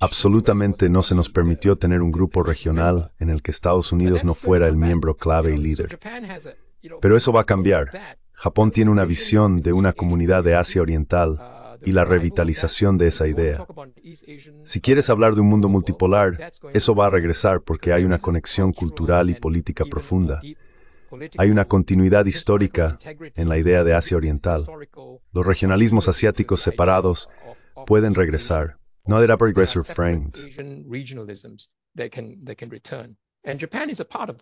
Absolutamente no se nos permitió tener un grupo regional en el que Estados Unidos no fuera el miembro clave y líder. Pero eso va a cambiar. Japón tiene una visión de una comunidad de Asia Oriental uh, y la revitalización de esa idea. Si quieres uh, hablar de un mundo multipolar, eso va a regresar porque hay una conexión cultural y política profunda. Hay una continuidad histórica en la idea de Asia Oriental. Los regionalismos asiáticos separados pueden regresar. No a part of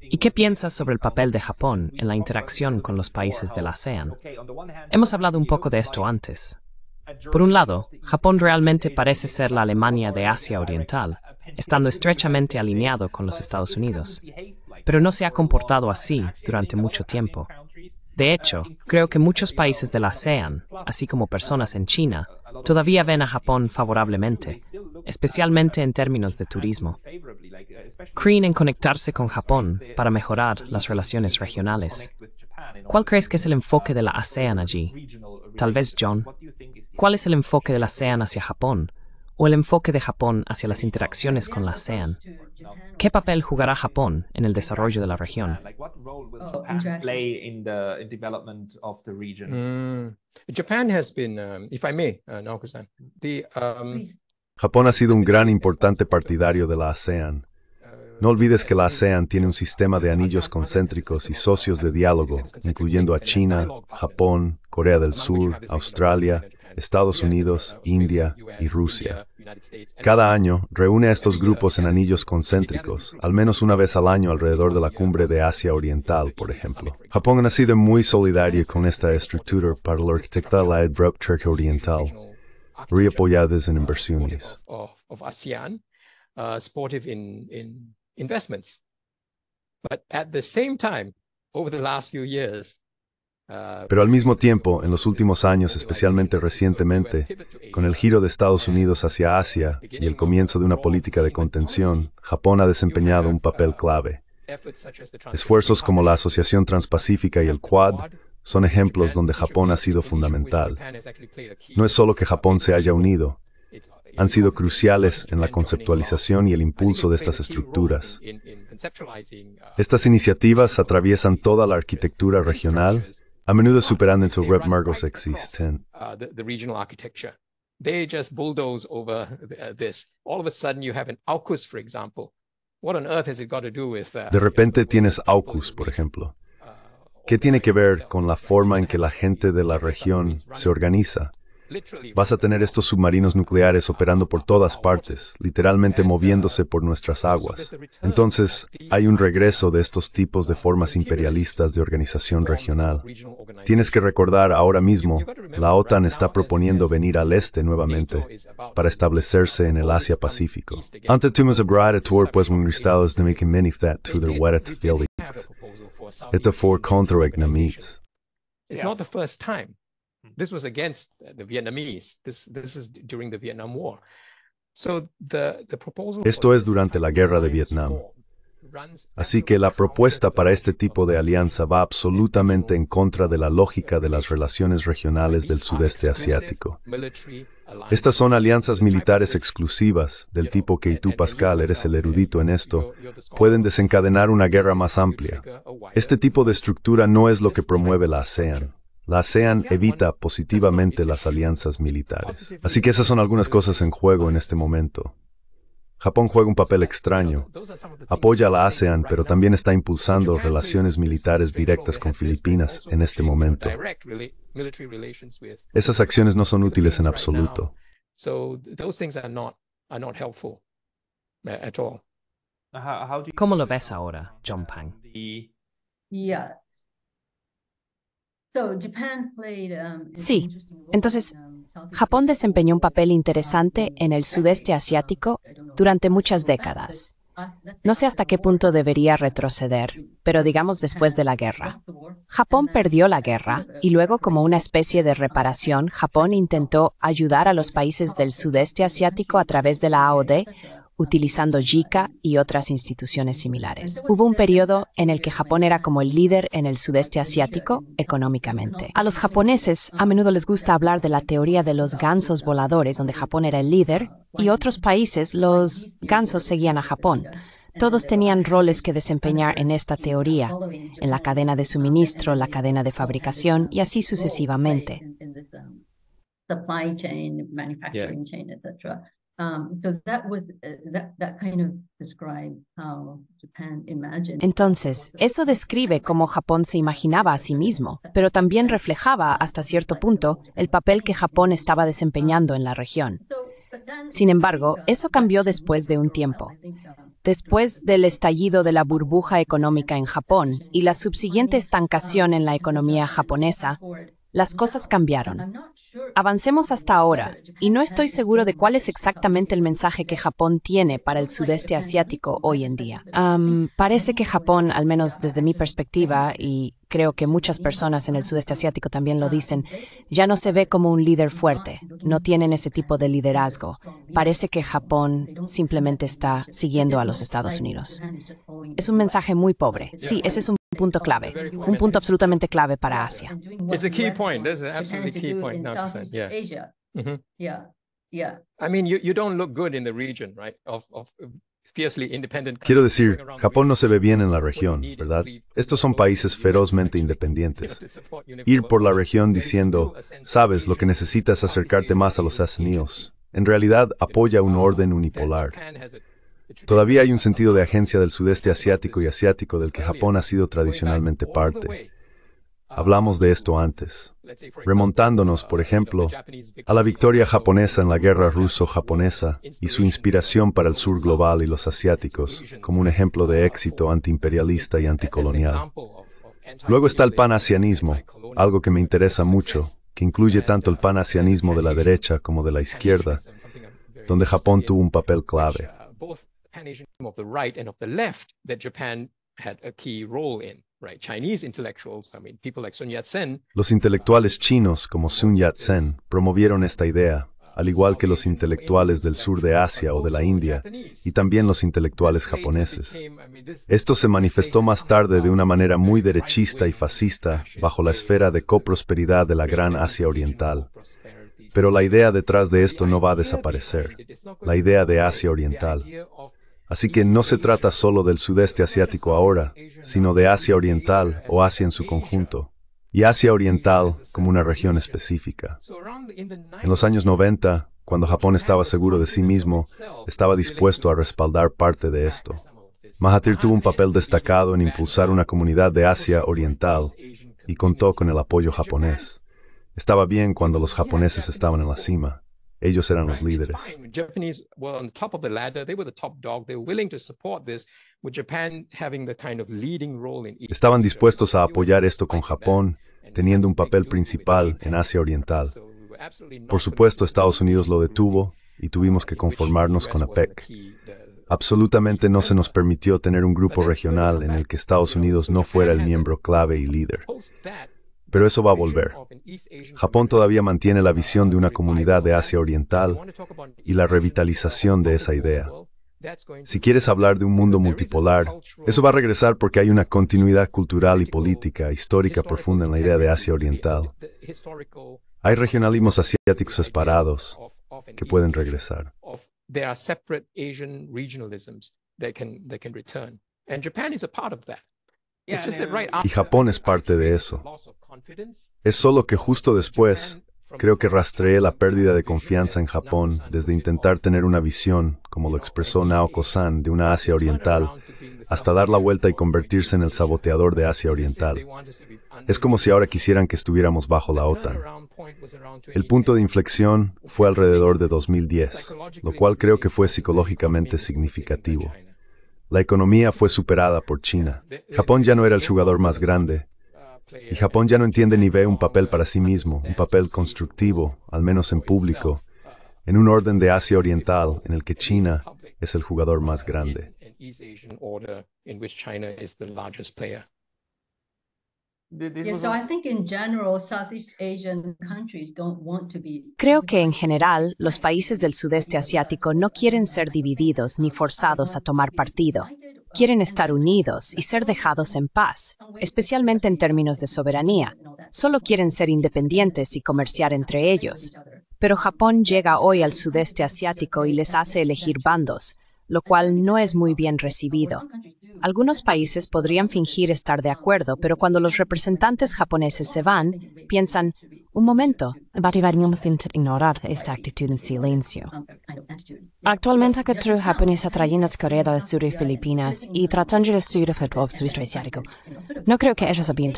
¿Y qué piensas sobre el papel de Japón en la interacción con los países del ASEAN? Hemos hablado un poco de esto antes. Por un lado, Japón realmente parece ser la Alemania de Asia Oriental, estando estrechamente alineado con los Estados Unidos, pero no se ha comportado así durante mucho tiempo. De hecho, creo que muchos países de la ASEAN, así como personas en China, todavía ven a Japón favorablemente, especialmente en términos de turismo. Creen en conectarse con Japón para mejorar las relaciones regionales. ¿Cuál crees que es el enfoque de la ASEAN allí? Tal vez John. ¿Cuál es el enfoque de la ASEAN hacia Japón? o el enfoque de Japón hacia las interacciones con la e ASEAN. ¿Qué papel jugará Japón en el desarrollo de la región? Japón ha sido un gran importante partidario de la e ASEAN. No olvides que la e ASEAN tiene un sistema de anillos concéntricos y socios de diálogo, incluyendo a China, Japón, Corea del Sur, Australia, Estados Unidos, uh, India y Rusia. Cada año reúne a estos uh, grupos en anillos concéntricos, al menos una vez al año alrededor de la cumbre de Asia Oriental, por ejemplo. Japón ha sido muy solidario con esta estructura para la arquitectura de la oriental oriental, apoyadas en uh, inversiones. But at the same time, over the last few years, Ah, Pero al mismo tiempo, en los últimos años, especialmente recientemente, con el giro de Estados Unidos hacia Asia y el comienzo de una política de contención, Japón ha desempeñado un papel clave. Esfuerzos como la Asociación Transpacífica y el Quad son ejemplos donde Japón ha sido fundamental. No es solo que Japón se haya unido, han sido cruciales en la conceptualización y el impulso de estas estructuras. Uh, estas iniciativas atraviesan toda la arquitectura regional a menudo superando en su The regional architecture. They just bulldoze over uh, this. All of a sudden, you have an AUKUS, for example. What on earth has it got to do with? Uh, de repente tienes AUKUS, por ejemplo. Uh, ¿Qué tiene que ver con la forma en que la gente de la región se organiza? Vas a tener estos submarinos nucleares operando por todas partes, literalmente uh, moviéndose por nuestras aguas. Entonces, hay un regreso de estos tipos de formas imperialistas de organización regional. Tienes que recordar ahora mismo, la OTAN está proponiendo venir al este nuevamente para establecerse en el Asia-Pacífico. pues a contra It's not the first time. Esto es durante la guerra de Vietnam. Así que la propuesta para este tipo de alianza va absolutamente en contra de la lógica de las relaciones regionales del sudeste asiático. Estas son alianzas militares exclusivas, del tipo que y tú, Pascal, eres el erudito en esto, pueden desencadenar una guerra más amplia. Uh, este tipo de estructura no es lo que promueve la ASEAN. La ASEAN evita positivamente las alianzas militares. Así que esas son algunas cosas en juego en este momento. Japón juega un papel extraño. Apoya a la ASEAN, pero también está impulsando relaciones militares directas con Filipinas en este momento. Esas acciones no son útiles en absoluto. ¿Cómo lo ves ahora, John Pang? Um, sí, entonces um, Japón desempeñó un papel interesante en el sudeste um, asiático durante muchas décadas. Uh, no sé hasta qué punto debería retroceder, pero digamos después de la guerra. Japón perdió la guerra y luego como una especie de reparación, Japón intentó ayudar a los países del sudeste asiático a través de la AOD utilizando JICA y otras instituciones similares. Hubo un periodo en el que Japón era como el líder en el sudeste asiático económicamente. A los japoneses a menudo les gusta hablar de la teoría de los gansos voladores, donde Japón era el líder, y otros países los gansos seguían a Japón. Todos tenían roles que desempeñar en esta teoría, en la cadena de suministro, la cadena de fabricación y así sucesivamente. Entonces, eso describe cómo Japón se imaginaba a sí mismo, pero también reflejaba hasta cierto punto el papel que Japón estaba desempeñando en la región. Sin embargo, eso cambió después de un tiempo. Después del estallido de la burbuja económica en Japón y la subsiguiente estancación en la economía japonesa, las cosas cambiaron. Avancemos hasta ahora, y no estoy seguro de cuál es exactamente el mensaje que Japón tiene para el sudeste asiático hoy en día. parece que Japón, al menos desde mi perspectiva, y creo que muchas personas en el sudeste asiático también lo dicen, ya no se ve como un líder fuerte, no tienen ese tipo de liderazgo. Parece que Japón simplemente está siguiendo a los Estados Unidos. Es un mensaje muy pobre. Sí, ese es un punto clave, un punto absolutamente clave para Asia. I mean, you, you Quiero decir, Japón no se ve bien en la región, ¿verdad? Estos son países ferozmente independientes. Ir por la región diciendo, sabes, lo que necesitas es acercarte más a los asníos, en realidad apoya un um, orden unipolar. Todavía hay un sentido de agencia del sudeste asiático y asiático del que Japón ha sido tradicionalmente parte. Hablamos de esto antes, remontándonos, por uh, ejemplo, a la victoria japonesa en la guerra ruso-japonesa y su inspiración para el sur global y los asiáticos, como un ejemplo de éxito antiimperialista y anticolonial. Luego está el panasianismo, algo que me interesa mucho, que incluye tanto el uh, panasianismo de la derecha como de la izquierda, donde Japón tuvo un papel clave. Los intelectuales chinos como Sun Yat-sen promovieron esta idea, al igual que los intelectuales del sur de Asia o de la India, y también los intelectuales japoneses. Esto se manifestó más tarde de una manera muy derechista y fascista bajo la esfera de coprosperidad de la Gran Asia Oriental. Pero la idea detrás de esto no va a desaparecer, la idea de Asia Oriental. Así que no se trata solo del sudeste asiático ahora, sino de Asia Oriental o Asia en su conjunto, y Asia Oriental como una región específica. En los años 90, cuando Japón estaba seguro de sí mismo, estaba dispuesto a respaldar parte de esto. Mahathir tuvo un papel destacado en impulsar una comunidad de Asia Oriental y contó con el apoyo japonés. Estaba bien cuando los japoneses estaban en la cima. Ellos eran los líderes. Estaban dispuestos a apoyar esto con Japón, teniendo un papel principal en Asia Oriental. Por supuesto, Estados Unidos lo detuvo y tuvimos uh, que conformarnos con APEC. Absolutamente no se nos permitió tener un grupo regional en el que Estados Unidos no fuera el miembro clave y líder. Pero eso va a volver. Japón todavía mantiene la visión de una comunidad de Asia Oriental y la revitalización de esa idea. Si quieres hablar de un mundo multipolar, eso va a regresar porque hay una continuidad cultural y política, histórica profunda en la idea de Asia Oriental. Hay regionalismos asiáticos separados que pueden regresar. Y Japón es parte de eso. Es solo que justo después, creo que rastreé la pérdida de confianza en Japón desde intentar tener una visión, como lo expresó Naoko-san, de una Asia oriental, hasta dar la vuelta y convertirse en el saboteador de Asia oriental. Es como si ahora quisieran que estuviéramos bajo la OTAN. El punto de inflexión fue alrededor de 2010, lo cual creo que fue psicológicamente significativo. La economía fue superada por China. Japón ya no era el jugador más grande. Y Japón ya no entiende ni ve un papel para sí mismo, un papel constructivo, al menos en público, en un orden de Asia Oriental en el que China es el jugador más grande. Creo que en general los países del sudeste asiático no quieren ser divididos ni forzados a tomar partido. Quieren estar unidos y ser dejados en paz, especialmente en términos de soberanía. Solo quieren ser independientes y comerciar entre ellos. Pero Japón llega hoy al sudeste asiático y les hace elegir bandos, lo cual no es muy bien recibido. Algunos países podrían fingir estar de acuerdo, pero cuando los representantes japoneses se van, piensan, un momento. vamos a ignorar esta actitud en silencio. Actualmente, la cultura japonesa trae las Corea del Sur y Filipinas y tratando de estudiar el pueblo asiático. No creo que eso sea bien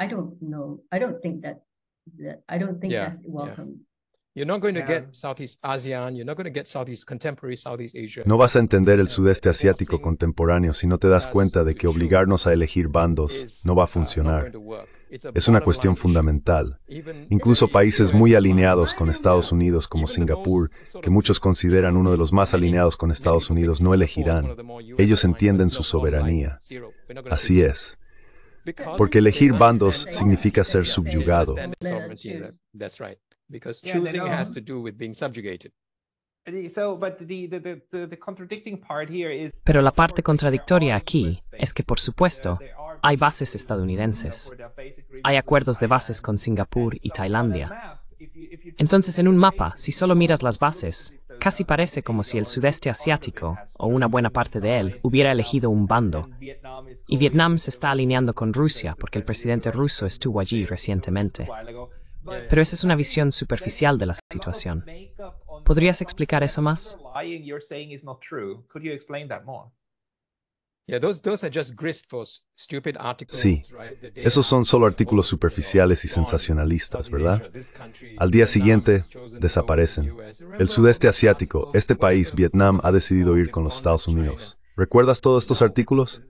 I don't know. No vas a entender el sudeste asiático contemporáneo si no te das cuenta de que obligarnos a elegir bandos no va a uh, funcionar. Es una cuestión fundamental. Incluso países muy alineados con Estados Unidos como Singapur, que muchos consideran uno de los más alineados con Estados Unidos, no elegirán. Ellos entienden su soberanía. Así es. Porque elegir bandos significa ser subyugado because has to do with being subjugated. Pero la parte contradictoria aquí es que, por supuesto, hay bases estadounidenses. Hay acuerdos de bases con Singapur y Tailandia. Entonces, en un mapa, si solo miras las bases, casi parece como si el sudeste asiático, o una buena parte de él, hubiera elegido un bando. Y Vietnam se está alineando con Rusia porque el presidente ruso estuvo allí recientemente. Pero esa es una visión superficial de la situación. ¿Podrías explicar eso más? Sí, esos son solo artículos superficiales y sensacionalistas, ¿verdad? Al día siguiente, desaparecen. El sudeste asiático, este país, Vietnam, ha decidido ir con los Estados Unidos. ¿Recuerdas todos estos artículos?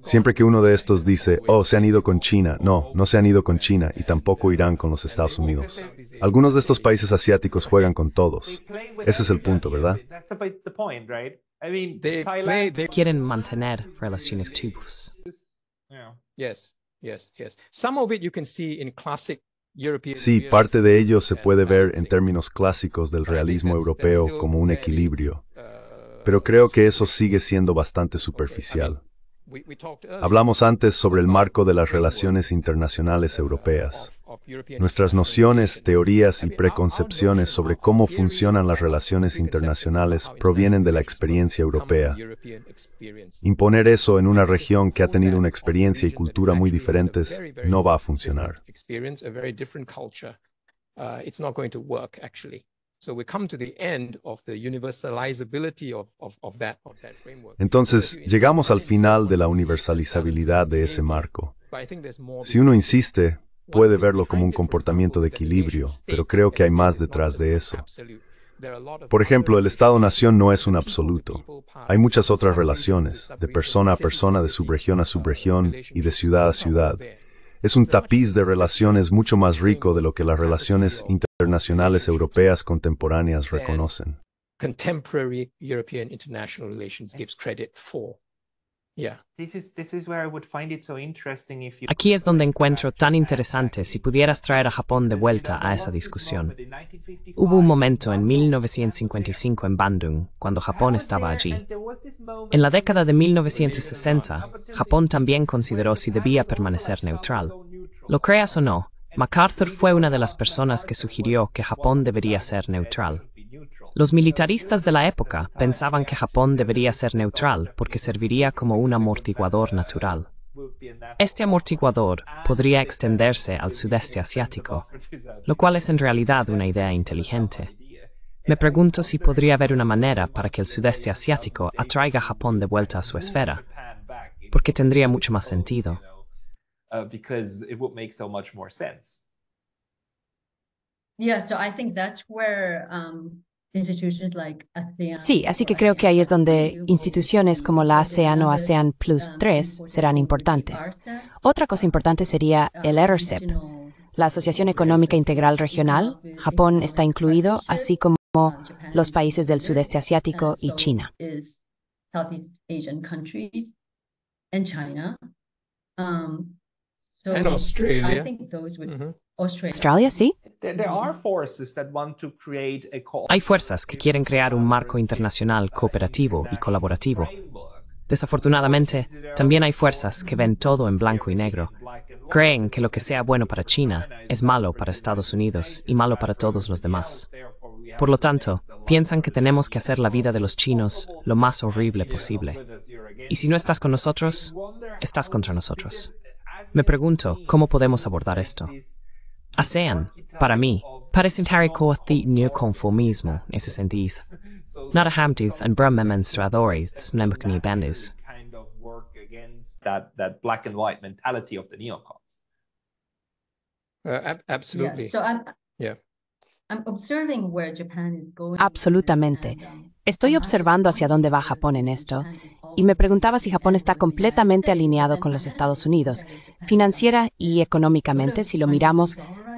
Siempre que uno de estos dice, oh, se han ido con China, no, no se han ido con China y tampoco irán con los Estados Unidos. Algunos de estos países asiáticos juegan con todos. Ese es el punto, ¿verdad? Quieren mantener relaciones tubos. Sí, parte de ello se puede ver en términos clásicos del realismo europeo como un equilibrio. Pero creo que eso sigue siendo bastante superficial. Hablamos antes sobre el marco de las relaciones internacionales europeas. Nuestras nociones, teorías y preconcepciones sobre cómo funcionan las relaciones internacionales provienen de la experiencia europea. Imponer eso en una región que ha tenido una experiencia y cultura muy diferentes no va a funcionar. Entonces, llegamos al final de la universalizabilidad de ese marco. Si uno insiste, puede verlo como un comportamiento de equilibrio, pero creo que hay más detrás de eso. Por ejemplo, el Estado-nación no es un absoluto. Hay muchas otras relaciones, de persona a persona, de subregión a uh, subregión y de ciudad a ciudad es un tapiz de relaciones mucho más rico de lo que las relaciones internacionales europeas contemporáneas reconocen. Contemporary European international relations gives credit for. Aquí es donde encuentro tan interesante si pudieras traer a Japón de vuelta a esa discusión. Hubo un momento en 1955 en Bandung, cuando Japón estaba allí. En la década de 1960, Japón también consideró si debía permanecer neutral. Lo creas o no, MacArthur fue una de las personas que sugirió que Japón debería ser neutral. Los militaristas de la época pensaban que Japón debería ser neutral porque serviría como un amortiguador natural. Este amortiguador podría extenderse al sudeste asiático, lo cual es en realidad una idea inteligente. Me pregunto si podría haber una manera para que el sudeste asiático atraiga a Japón de vuelta a su esfera, porque tendría mucho más sentido. Uh, yeah, so I think that's where um, Sí, así que creo que ahí es donde instituciones como la ASEAN o ASEAN Plus 3 um, serán importantes. Otra cosa um, importante sería um, el ERCEP, la Asociación Económica Integral Regional. Japón está incluido, así como los países del sudeste asiático y China. Y Australia. Mm-hmm. Australia. sí. Hay fuerzas que quieren crear un marco internacional cooperativo y colaborativo. Desafortunadamente, también hay fuerzas que ven todo en blanco y negro. Creen que lo que sea bueno para China es malo para Estados Unidos y malo para todos los demás. Por lo tanto, piensan que tenemos que hacer la vida de los chinos lo más horrible posible. Y si no estás con nosotros, estás contra nosotros. Me pregunto cómo podemos abordar esto. ASEAN, para mí, parece un recorte neoconformismo ese sentido. No hamdydd yn y Brahma menstruadores, ni bendis. That, absolutely. Absolutamente. Estoy observando hacia dónde va Japón en esto y me preguntaba si Japón está completamente alineado con los Estados Unidos, financiera y económicamente, si lo miramos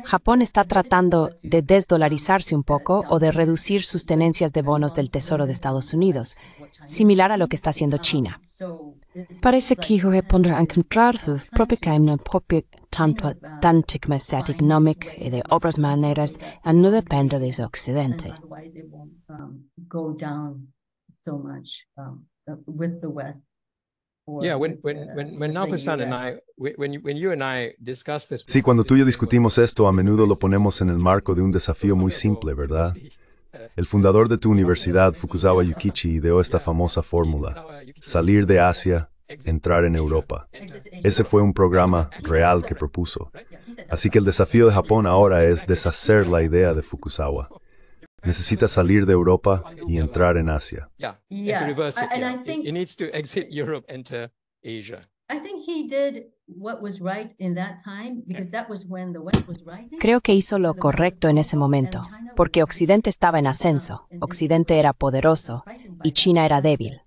Japón está tratando de desdolarizarse un poco o de reducir sus tenencias de bonos del Tesoro de Estados Unidos, similar a lo que está haciendo China. Parece que Japón a encontrar su propio propio y de otras maneras a no depende de Occidente. Um, go um, Sí, cuando tú y yo discutimos esto, a menudo lo ponemos en el marco de un desafío muy simple, ¿verdad? El fundador de tu universidad, Fukuzawa Yukichi, ideó esta famosa fórmula, salir de Asia, entrar en Europa. Ese fue un programa real que propuso. Así que el desafío de Japón ahora es deshacer la idea de Fukuzawa necesita salir de Europa y entrar en Asia. Creo que hizo lo correcto en ese momento, porque Occidente estaba en ascenso, Occidente era poderoso y China era débil.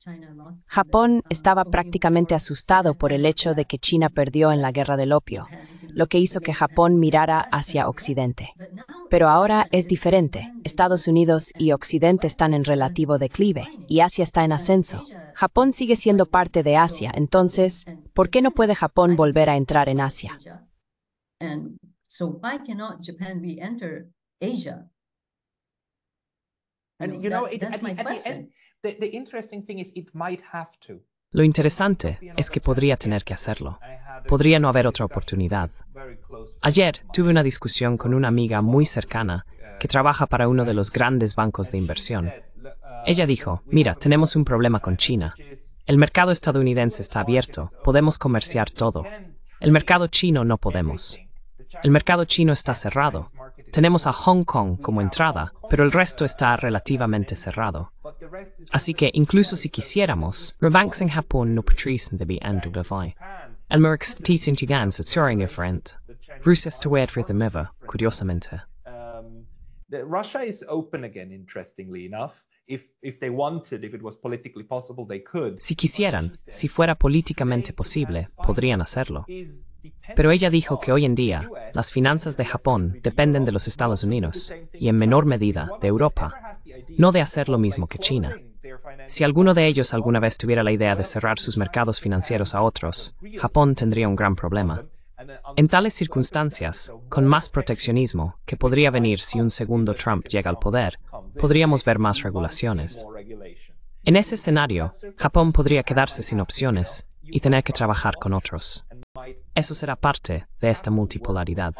Japón estaba prácticamente asustado por el hecho de que China perdió en la guerra del opio, lo que hizo que Japón mirara hacia Occidente. Pero ahora es diferente. Estados Unidos y Occidente están en relativo declive y Asia está en ascenso. Japón sigue siendo parte de Asia, entonces, ¿por qué no puede Japón volver a entrar en Asia? Lo interesante es que podría tener que hacerlo podría no haber otra oportunidad. Ayer tuve una discusión con una amiga muy cercana que trabaja para uno de los grandes bancos de inversión. Ella dijo, mira, tenemos un problema con China. El mercado estadounidense está abierto, podemos comerciar todo. El mercado chino no podemos. El mercado chino está cerrado. Tenemos a Hong Kong como entrada, pero el resto está relativamente cerrado. Así que incluso si quisiéramos, banks en Japón no podrían de and mer expertisen till to wait for the miver, could um, Russia is open again, interestingly enough. If, if they wanted, if it was politically possible, they could. Si quisieran, si fuera políticamente posible, podrían hacerlo. Pero ella dijo que hoy en día las finanzas de Japón dependen de los Estados Unidos y en menor medida de Europa, no de hacer lo mismo que China. Si alguno de ellos alguna vez tuviera la idea de cerrar sus mercados financieros a otros, Japón tendría un gran problema. En tales circunstancias, con más proteccionismo que podría venir si un segundo Trump llega al poder, podríamos ver más regulaciones. En ese escenario, Japón podría quedarse sin opciones y tener que trabajar con otros. Eso será parte de esta multipolaridad.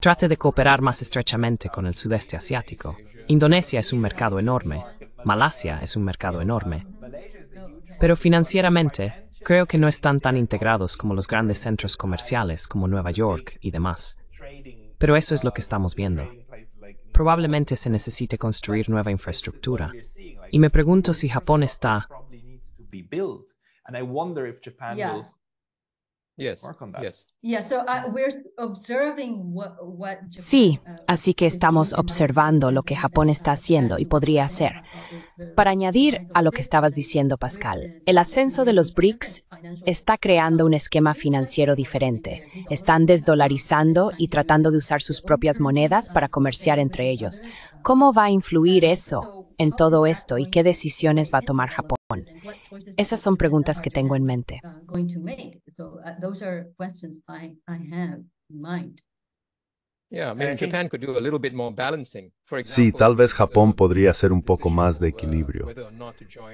Trate de cooperar más estrechamente con el sudeste asiático. Indonesia es un mercado enorme, Malasia es un mercado enorme. Pero financieramente, creo que no están tan integrados como los grandes centros comerciales como Nueva York y demás. Pero eso es lo que estamos viendo. Probablemente se necesite construir nueva infraestructura. Y me pregunto si Japón está... Sí, así que estamos observando lo que Japón está haciendo y podría hacer. Para añadir a lo que estabas diciendo, Pascal, el ascenso de los BRICS está creando un esquema financiero diferente. Están desdolarizando y tratando de usar sus propias monedas para comerciar entre ellos. ¿Cómo va a influir eso en todo esto y qué decisiones va a tomar Japón? Esas son preguntas que tengo en mente sí, tal vez Japón podría hacer un poco más de uh, equilibrio.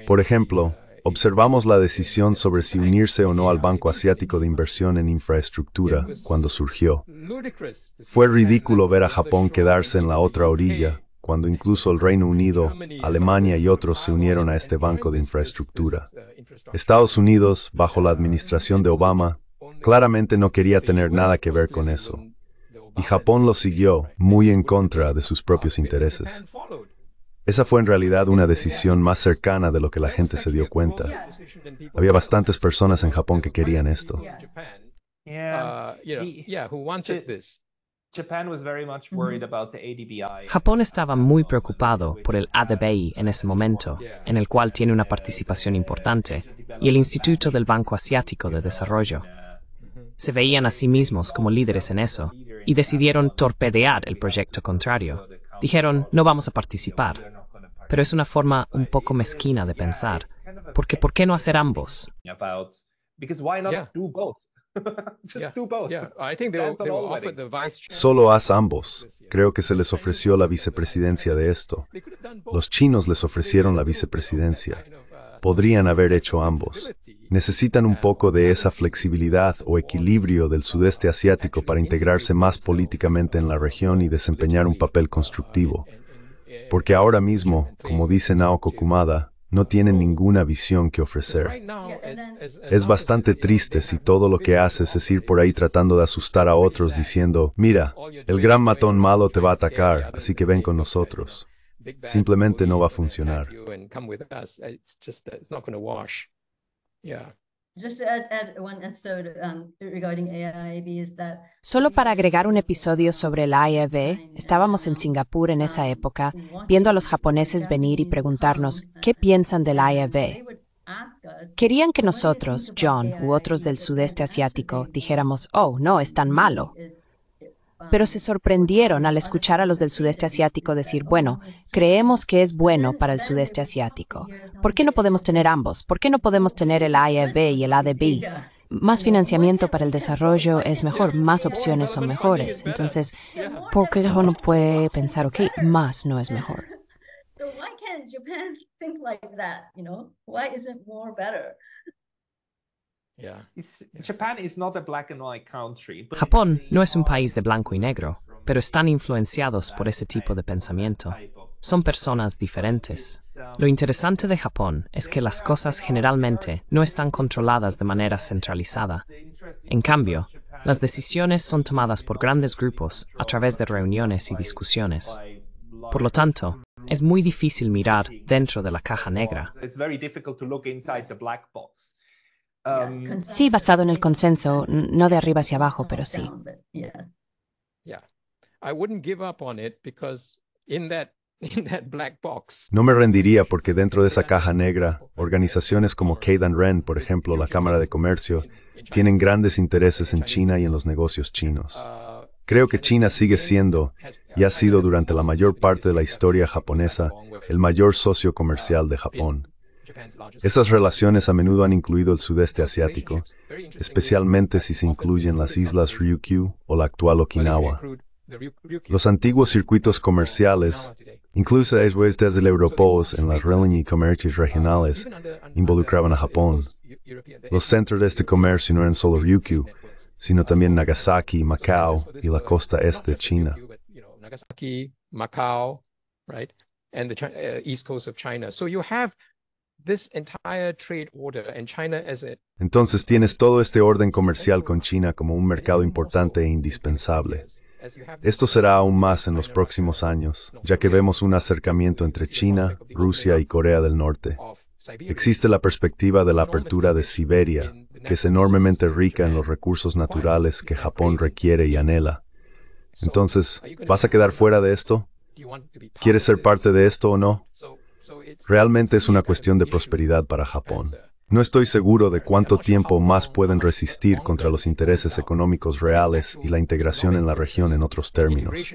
Por ejemplo, uh, observamos la decisión sobre si unirse o no al Banco Asiático de Inversión en Infraestructura cuando surgió. Fue ridículo ver a Japón quedarse en la otra orilla cuando incluso el Reino Unido, Alemania y otros se unieron a este banco de infraestructura. Uh, Estados Unidos, bajo la administración de Obama, claramente no quería tener nada que ver con eso. Y Japón lo siguió, muy en contra de sus propios intereses. Esa fue en realidad una decisión más cercana de lo que la gente se dio cuenta. Había bastantes personas en Japón que querían esto. Japón estaba uh, muy preocupado por el uh, ADBI en ese momento, en el cual tiene una participación importante, y el Instituto del Banco Asiático de Desarrollo. Se veían a sí mismos como líderes en eso y decidieron torpedear el proyecto contrario. Dijeron, no vamos a participar. Pero es una forma un poco mezquina de pensar, porque ¿por qué no hacer ambos? Solo haz ambos. Creo que se les ofreció la vicepresidencia de esto. Los chinos les ofrecieron la vicepresidencia. Uh, Podrían haber hecho ambos. Necesitan un poco de esa flexibilidad o equilibrio del sudeste asiático para integrarse más políticamente en la región y desempeñar un papel uh, constructivo. Porque ahora mismo, como dice Naoko Kumada, no tienen ninguna visión que ofrecer. Es bastante triste si todo lo que haces es ir por ahí tratando de asustar a otros diciendo, mira, el gran matón malo te va a atacar, así que ven con nosotros. Simplemente no va a funcionar. Solo para agregar un episodio sobre la AIB, estábamos en um, Singapur en esa um, época, viendo a los japoneses venir y preguntarnos qué piensan de la Querían que nosotros, John u otros del sudeste asiático, dijéramos, oh, no, es tan malo pero se sorprendieron al escuchar a los del sudeste asiático decir, bueno, creemos que es bueno para el sudeste asiático. ¿Por qué no podemos tener ambos? ¿Por qué no podemos tener el AEB y el ADB? Más financiamiento para el desarrollo es mejor, más opciones son mejores. Entonces, ¿por qué no puede pensar, ok, más no es mejor? Japón no es un país de blanco y negro, pero están influenciados por ese tipo de pensamiento. Son personas diferentes. Um, lo interesante de Japón es que las cosas generalmente no están controladas de manera centralizada. En cambio, las decisiones son tomadas por grandes grupos a través de reuniones y discusiones. Por lo tanto, es muy difícil mirar dentro de la caja negra. Um, sí, basado en el consenso, no de arriba hacia abajo, pero sí. No me rendiría porque dentro de esa caja negra, organizaciones como cadan Ren, por ejemplo, la Cámara de Comercio, tienen grandes intereses en China y en los negocios chinos. Creo que China sigue siendo, y ha sido durante la mayor parte de la historia japonesa, el mayor socio comercial de Japón. Esas relaciones a menudo han incluido el sudeste asiático, especialmente si se incluyen las islas Ryukyu o la actual Okinawa. Los antiguos circuitos comerciales, incluso pues, desde el Europos en las y comercios uh, regionales, involucraban a Japón. Los centros de este comercio no eran solo Ryukyu, sino también este Nagasaki, Macao y la costa este de China. Entonces tienes todo este orden comercial con China como un mercado importante e indispensable. Esto será aún más en los próximos años, ya que vemos un acercamiento entre China, Rusia y Corea del Norte. Existe la perspectiva de la apertura de Siberia, que es enormemente rica en los recursos naturales que Japón requiere y anhela. Entonces, ¿vas a quedar fuera de esto? ¿Quieres ser parte de esto o no? Realmente es una cuestión de prosperidad para Japón. No estoy seguro de cuánto tiempo más pueden resistir contra los intereses económicos reales y la integración en la región en otros términos.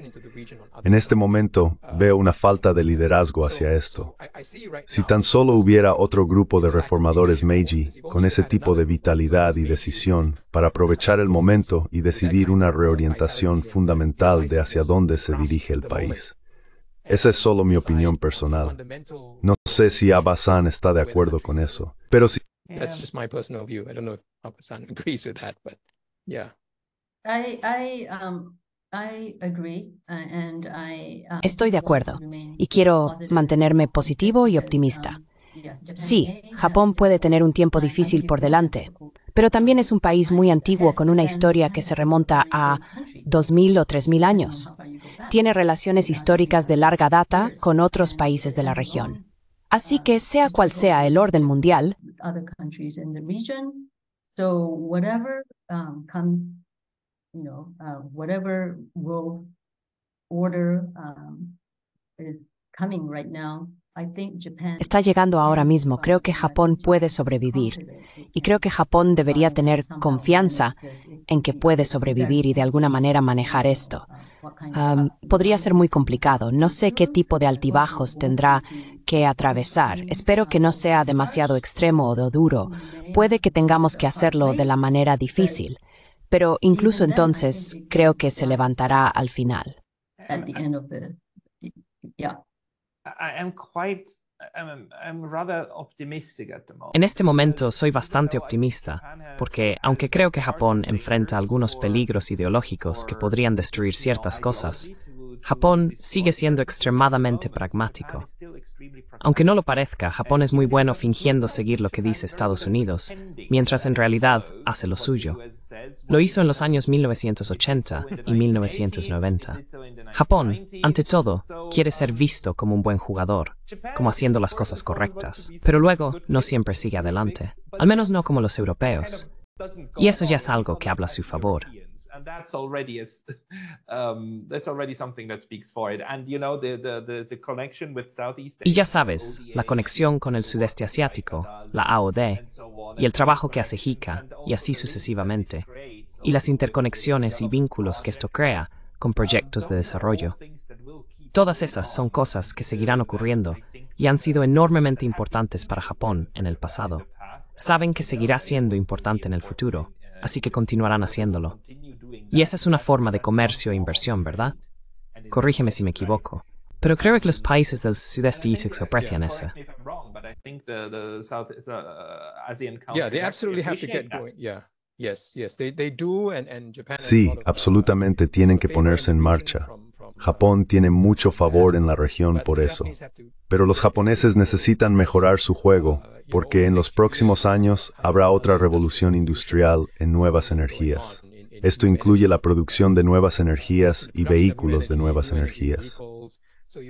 En este momento veo una falta de liderazgo hacia esto. Si tan solo hubiera otro grupo de reformadores Meiji con ese tipo de vitalidad y decisión para aprovechar el momento y decidir una reorientación fundamental de hacia dónde se dirige el país. Esa es solo mi opinión personal. No sé si Abbasan está de acuerdo con eso, pero sí. Um, uh, uh, Estoy de acuerdo y quiero mantenerme positivo y optimista. Um, sí, Japón puede tener un tiempo difícil por delante, pero también es un país muy antiguo con una historia que se remonta a 2.000 o 3.000 años. Tiene relaciones históricas de larga data con otros países de la región. Así que sea cual sea el orden mundial, Está llegando ahora mismo. Creo que Japón puede sobrevivir. Y creo que Japón debería tener confianza en que puede sobrevivir y de alguna manera manejar esto. Uh, um, podría ser muy complicado. No sé qué tipo de altibajos tendrá que atravesar. Espero que no sea demasiado extremo o duro. Puede que tengamos que hacerlo de la manera difícil. Pero incluso entonces creo que se levantará al final. En este momento soy bastante optimista, porque aunque creo que Japón enfrenta algunos peligros ideológicos que podrían destruir ciertas cosas, Japón sigue siendo extremadamente pragmático. Aunque no lo parezca, Japón es muy bueno fingiendo seguir lo que dice Estados Unidos, mientras en realidad hace lo suyo. Lo hizo en los años 1980 y 1990. Japón, ante todo, quiere ser visto como un buen jugador, como haciendo las cosas correctas, pero luego no siempre sigue adelante, al menos no como los europeos. Y eso ya es algo que habla a su favor. Y ya sabes, la conexión con el sudeste asiático, la AOD, y el trabajo que hace JICA, y así sucesivamente, y las interconexiones y vínculos que esto crea con um, proyectos de desarrollo. Todas esas son cosas que seguirán ocurriendo y han sido enormemente importantes para Japón en el pasado. Saben que seguirá siendo importante en el futuro, así que continuarán haciéndolo. Y esa es una forma de comercio e inversión, ¿verdad? Corrígeme si me equivoco. Pero creo que los países del sudeste asiático aprecian eso. Sí, absolutamente tienen que ponerse en marcha. Japón tiene mucho favor en la región por eso. Pero los japoneses necesitan mejorar su juego, uh, porque en los próximos años habrá otra revolución industrial en nuevas energías. Esto incluye la producción de nuevas energías y vehículos de nuevas energías.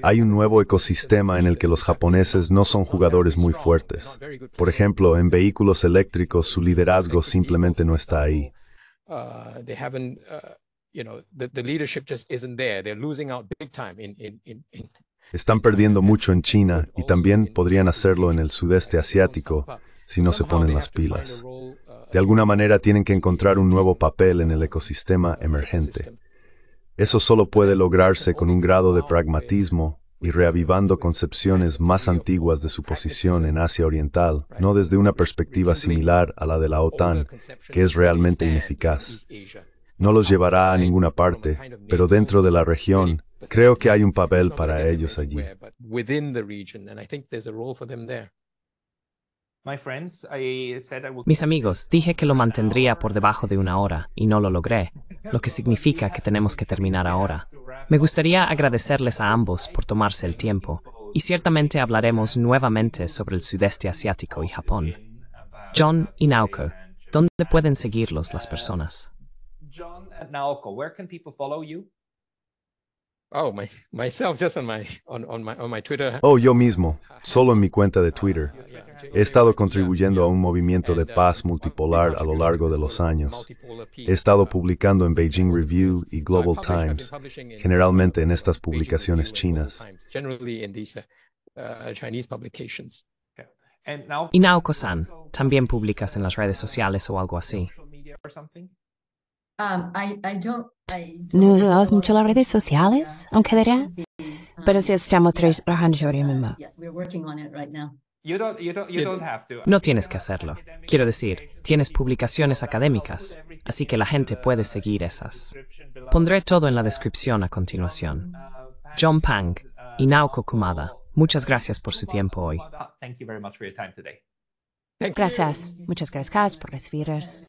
Hay un nuevo ecosistema en el que los japoneses no son jugadores muy fuertes. Por ejemplo, en vehículos eléctricos su liderazgo simplemente no está ahí. Uh, you Están perdiendo mucho en China y también podrían hacerlo en el sudeste asiático si no se ponen las pilas. Uh, de alguna manera tienen que encontrar un nuevo papel en el uh, ecosistema emergente. Eso solo puede lograrse con un grado de pragmatismo y reavivando concepciones más antiguas de su posición en Asia Oriental, no desde una perspectiva similar a la de la OTAN, que es realmente ineficaz. No los llevará a ninguna parte, pero dentro de la región creo que hay un papel para ellos allí. Mis amigos, dije que lo mantendría por debajo de una hora y no lo logré, lo que significa que tenemos que terminar ahora. Me gustaría agradecerles a ambos por tomarse el tiempo y ciertamente hablaremos nuevamente sobre el sudeste asiático y Japón. John y Naoko, ¿dónde pueden seguirlos las personas? Naoko, where can people follow you? Oh, myself, just on my, on, my, Twitter. Oh, yo mismo, solo en mi cuenta de Twitter. He estado contribuyendo a un movimiento de uh, paz multipolar a lo largo de los uh, años. He estado uh, publicando en Beijing Review y Global Times, generalmente en estas publicaciones chinas. Y Naoko-san, también publicas en las redes sociales o algo así. Um, no usamos mucho las redes sociales, aunque diría, pero sí estamos trabajando ahora mismo. No tienes que hacerlo. Quiero decir, tienes publicaciones académicas, así que la gente puede seguir esas. Pondré todo en la descripción a continuación. John Pang y Naoko Kumada, muchas gracias por su tiempo hoy. Gracias. Muchas gracias por recibirnos.